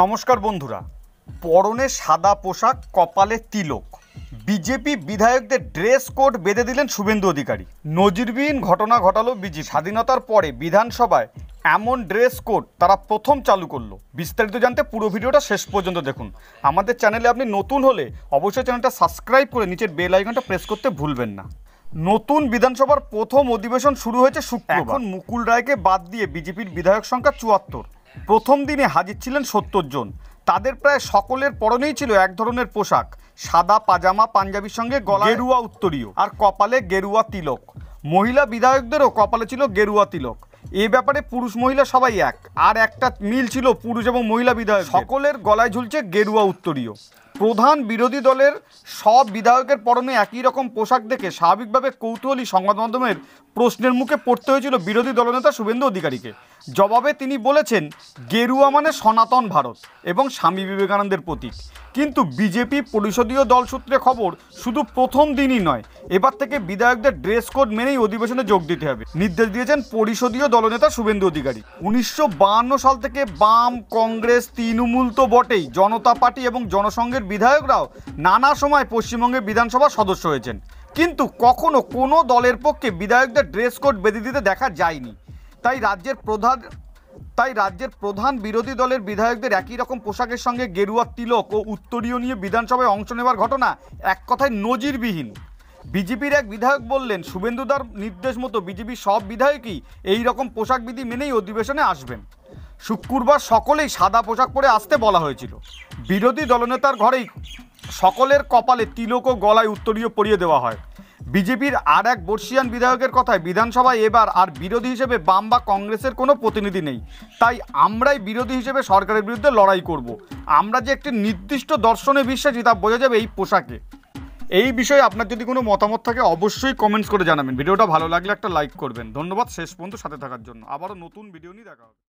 নমস্কার বন্ধুরা পরনে সাদা পোশাক কপালে তিলক বিজেপি বিধায়কদের ড্রেস কোড বেঁধে দিলেন শুভেন্দু অধিকারী নজিরবিহীন ঘটনা ঘটালো বিজি স্বাধীনতার পরে বিধানসভায় এমন ড্রেস কোড তারা প্রথম চালু করলো বিস্তারিত জানতে পুরো ভিডিওটা শেষ পর্যন্ত দেখুন আমাদের চ্যানেলে আপনি নতুন হলে অবশ্যই চ্যানেলটা সাবস্ক্রাইব করে নিচের বেল আইকনটা প্রেস করতে ভুলবেন না নতুন বিধানসভার প্রথম অধিবেশন শুরু হয়েছে শুক্র এখন মুকুল রায়কে বাদ দিয়ে বিজেপির বিধায়ক সংখ্যা চুয়াত্তর প্রথম দিনে হাজির ছিলেন সত্তর জন তাদের প্রায় সকলের পরনেই ছিল এক ধরনের পোশাক সাদা পাজামা পাঞ্জাবির সঙ্গে গলা গেরুয়া উত্তরীয় আর কপালে গেরুয়া তিলক মহিলা বিধায়কদেরও কপালে ছিল গেরুয়া তিলক এ ব্যাপারে পুরুষ মহিলা সবাই এক আর একটা মিল ছিল পুরুষ এবং মহিলা বিধায়ক সকলের গলায় ঝুলছে গেরুয়া উত্তরীয় প্রধান বিরোধী দলের সব বিধায়কের পরনে একই রকম পোশাক দেখে স্বাভাবিকভাবে কৌতূহলী সংবাদ মাধ্যমের প্রশ্নের মুখে পড়তে হয়েছিল বিরোধী দলনেতা শুভেন্দু অধিকারীকে জবাবে তিনি বলেছেন গেরুয়া মানে সনাতন ভারত এবং স্বামী বিবেকানন্দের প্রতীক কিন্তু বিজেপি পরিষদীয় দল সূত্রে খবর শুধু প্রথম দিনই নয় এবার থেকে বিধায়কদের ড্রেস কোড মেনেই অধিবেশনে যোগ দিতে হবে নির্দেশ দিয়েছেন পরিষদীয় দলনেতা শুভেন্দু অধিকারী উনিশশো সাল থেকে বাম কংগ্রেস তৃণমূল তো বটেই জনতা পার্টি এবং জনসংঘের বিধায়করাও নানা সময় পশ্চিমবঙ্গের বিধানসভা সদস্য হয়েছেন কিন্তু কখনো কোনো দলের পক্ষে বিধায়কদের ড্রেস কোড বেঁধে দিতে দেখা যায়নি তাই রাজ্যের প্রধান তাই রাজ্যের প্রধান বিরোধী দলের বিধায়কদের একই রকম পোশাকের সঙ্গে গেরুয়া তিলক ও উত্তরীয় নিয়ে বিধানসভায় অংশ নেওয়ার ঘটনা এক কথায় নজিরবিহীন বিজেপির এক বিধায়ক বললেন শুভেন্দুদার নির্দেশ মতো বিজেপির সব বিধায়কই এই রকম পোশাক বিধি মেনেই অধিবেশনে আসবেন শুক্রবার সকলেই সাদা পোশাক পরে আসতে বলা হয়েছিল বিরোধী দলনেতার ঘরেই সকলের কপালে তিলক ও গলায় উত্তরীয় পরিয়ে দেওয়া হয় বিজেপির আর এক বর্ষিয়ান বিধায়কের কথায় বিধানসভায় এবার আর বিরোধী হিসেবে বাম বা কংগ্রেসের কোনো প্রতিনিধি নেই তাই আমরাই বিরোধী হিসেবে সরকারের বিরুদ্ধে লড়াই করব। আমরা যে একটি নির্দিষ্ট দর্শনে বিশ্বাসী তা বোঝা যাবে এই পোশাকে এই বিষয়ে আপনার যদি কোনো মতামত থাকে অবশ্যই কমেন্টস করে জানাবেন ভিডিওটা ভালো লাগলে একটা লাইক করবেন ধন্যবাদ শেষ পর্যন্ত সাথে থাকার জন্য আবারও নতুন ভিডিও নিয়ে দেখা হবে